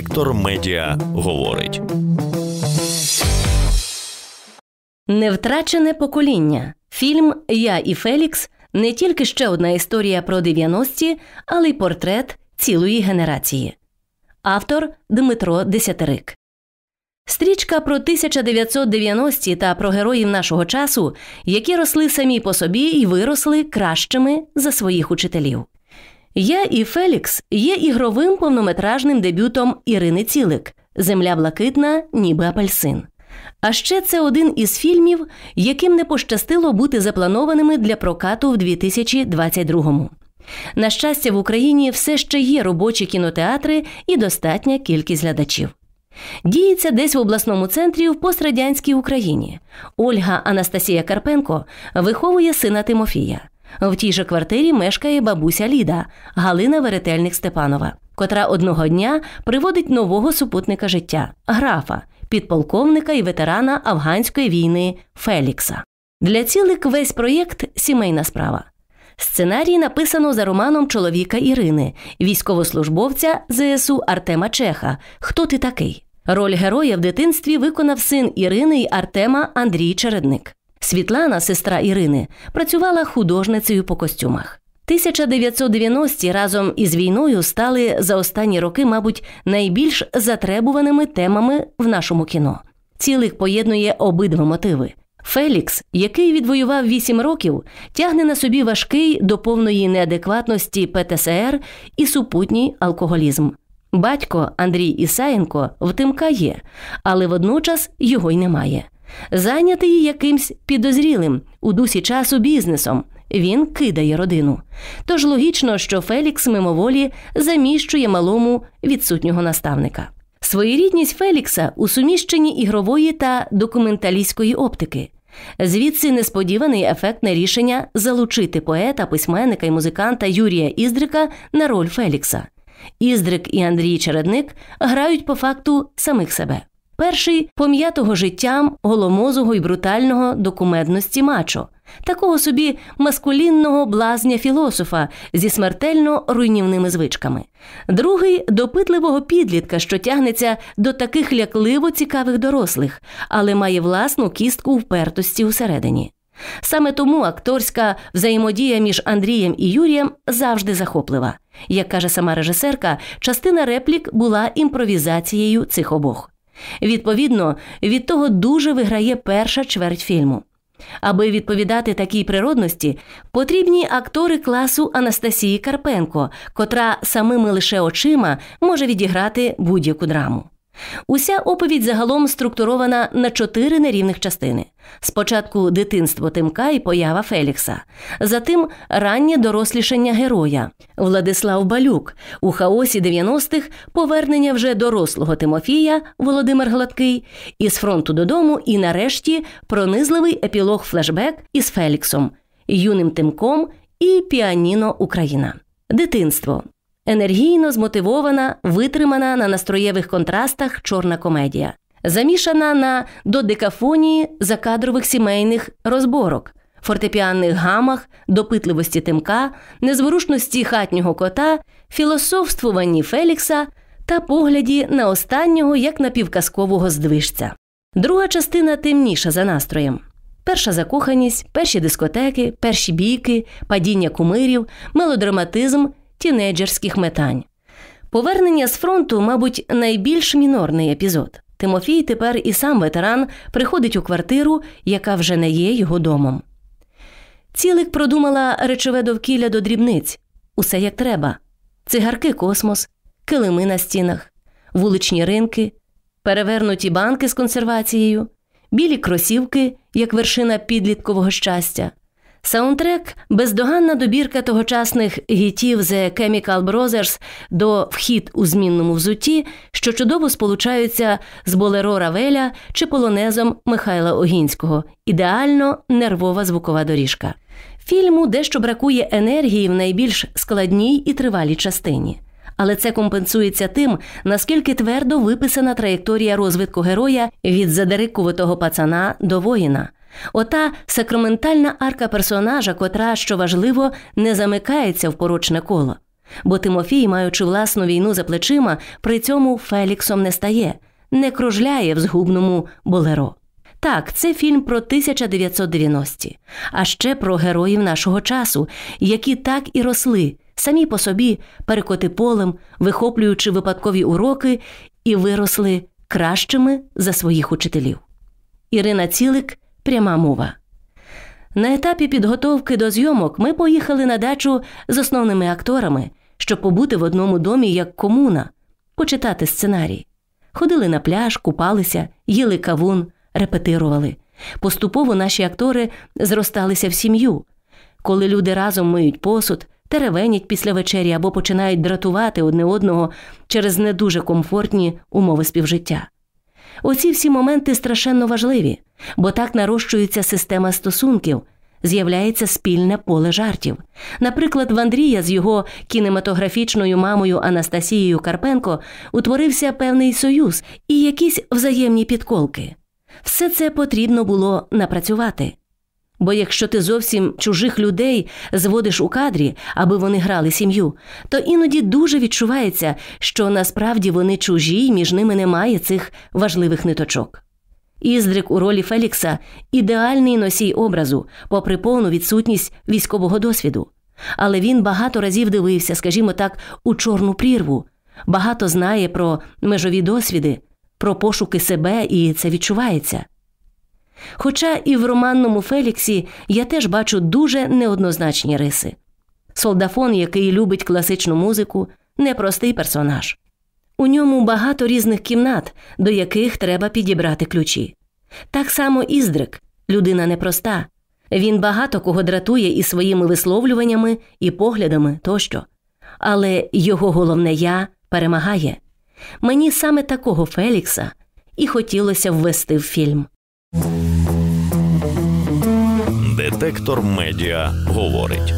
Сектор медіа говорить. Невтрачене покоління. Фільм Я і Фелікс не тільки ще одна історія про 90-ті, але й портрет цілої генерації. Автор Дмитро Десятирик. Стрічка про 1990-ті та про героїв нашого часу, які росли самі по собі і виросли кращими за своїх учителів. Я і Фелікс є ігровим повнометражним дебютом Ірини Цілик Земля блакитна, ніби апельсин. А ще це один із фільмів, яким не пощастило бути запланованими для прокату в 2022-му. На щастя, в Україні все ще є робочі кінотеатри і достатня кількість глядачів. Діється десь в обласному центрі в пострадянській Україні. Ольга Анастасія Карпенко виховує сина Тимофія. В тій же квартирі мешкає бабуся Ліда Галина Веретельник Степанова, котра одного дня приводить нового супутника життя графа, підполковника і ветерана афганської війни Фелікса. Для цілих весь проєкт сімейна справа. Сценарій написано за романом чоловіка Ірини, військовослужбовця ЗСУ Артема Чеха. Хто ти такий? Роль героя в дитинстві виконав син Ірини й Артема Андрій Чередник. Світлана, сестра Ірини, працювала художницею по костюмах. 1990-ті разом із війною стали за останні роки, мабуть, найбільш затребуваними темами в нашому кіно. Цілих поєднує обидва мотиви. Фелікс, який відвоював 8 років, тягне на собі важкий до повної неадекватності ПТСР і супутній алкоголізм. Батько Андрій Ісаєнко втимка є, але водночас його й немає зайнятий якимсь підозрілим у дусі часу бізнесом. Він кидає родину. Тож логічно, що Фелікс мимоволі заміщує малому відсутнього наставника. Своєрідність Фелікса у суміщенні ігрової та документалістської оптики. Звідси несподіваний ефектне рішення залучити поета, письменника і музиканта Юрія Іздрика на роль Фелікса. Іздрик і Андрій Чередник грають по факту самих себе. Перший пом'ятого життям голомозого й брутального до мачо, такого собі маскулінного блазня філософа зі смертельно руйнівними звичками, другий допитливого підлітка, що тягнеться до таких лякливо цікавих дорослих, але має власну кістку впертості усередині. Саме тому акторська взаємодія між Андрієм і Юрієм завжди захоплива. Як каже сама режисерка, частина реплік була імпровізацією цих обох. Відповідно, від того дуже виграє перша чверть фільму. Аби відповідати такій природності, потрібні актори класу Анастасії Карпенко, котра самими лише очима може відіграти будь-яку драму. Уся оповідь загалом структурована на чотири нерівних частини: спочатку дитинство Тимка і поява Фелікса, затим раннє дорослішання героя Владислав Балюк, у хаосі 90-х повернення вже дорослого Тимофія Володимир Гладкий, із фронту додому, і нарешті пронизливий епілог флешбек із Феліксом, юним Тимком і Піаніно Україна. Дитинство енергійно змотивована, витримана на настроєвих контрастах чорна комедія, замішана на додекафонії закадрових сімейних розборок, фортепіанних гамах, допитливості тимка, незворушності хатнього кота, філософствуванні Фелікса та погляді на останнього як на півказкового здвижця. Друга частина темніша за настроєм. Перша закоханість, перші дискотеки, перші бійки, падіння кумирів, мелодраматизм, тінейджерських метань. Повернення з фронту, мабуть, найбільш мінорний епізод. Тимофій тепер і сам ветеран приходить у квартиру, яка вже не є його домом. Цілик продумала речове довкілля до дрібниць усе як треба: цигарки космос, килими на стінах, вуличні ринки, перевернуті банки з консервацією, білі кросівки, як вершина підліткового щастя, Саундтрек бездоганна добірка тогочасних гітів The Chemical Brothers до вхід у змінному взутті, що чудово сполучаються з болеро Равеля чи полонезом Михайла Огінського. Ідеально нервова звукова доріжка. Фільму дещо бракує енергії в найбільш складній і тривалій частині. Але це компенсується тим, наскільки твердо виписана траєкторія розвитку героя від задерикуватого пацана до воїна. Ота сакраментальна арка персонажа, котра, що важливо, не замикається в порочне коло. Бо Тимофій, маючи власну війну за плечима, при цьому Феліксом не стає, не кружляє в згубному болеро. Так, це фільм про 1990-ті, а ще про героїв нашого часу, які так і росли, самі по собі перекоти полем, вихоплюючи випадкові уроки, і виросли кращими за своїх учителів. Ірина Цілик пряма мова. На етапі підготовки до зйомок ми поїхали на дачу з основними акторами, щоб побути в одному домі як комуна, почитати сценарій. Ходили на пляж, купалися, їли кавун, репетирували. Поступово наші актори зросталися в сім'ю. Коли люди разом миють посуд, теревенять після вечері або починають дратувати одне одного через не дуже комфортні умови співжиття. Оці всі моменти страшенно важливі, бо так нарощується система стосунків, з'являється спільне поле жартів. Наприклад, в Андрія з його кінематографічною мамою Анастасією Карпенко утворився певний союз і якісь взаємні підколки. Все це потрібно було напрацювати. Бо якщо ти зовсім чужих людей зводиш у кадрі, аби вони грали сім'ю, то іноді дуже відчувається, що насправді вони чужі і між ними немає цих важливих ниточок. Іздрик у ролі Фелікса ідеальний носій образу, попри повну відсутність військового досвіду. Але він багато разів дивився, скажімо так, у чорну прірву, багато знає про межові досвіди, про пошуки себе, і це відчувається. Хоча і в романному Феліксі я теж бачу дуже неоднозначні риси. Солдафон, який любить класичну музику, непростий персонаж. У ньому багато різних кімнат, до яких треба підібрати ключі. Так само Іздрик людина непроста. Він багато кого дратує і своїми висловлюваннями і поглядами тощо. Але його головне я перемагає. Мені саме такого Фелікса і хотілося ввести в фільм. Детектор медіа говорить.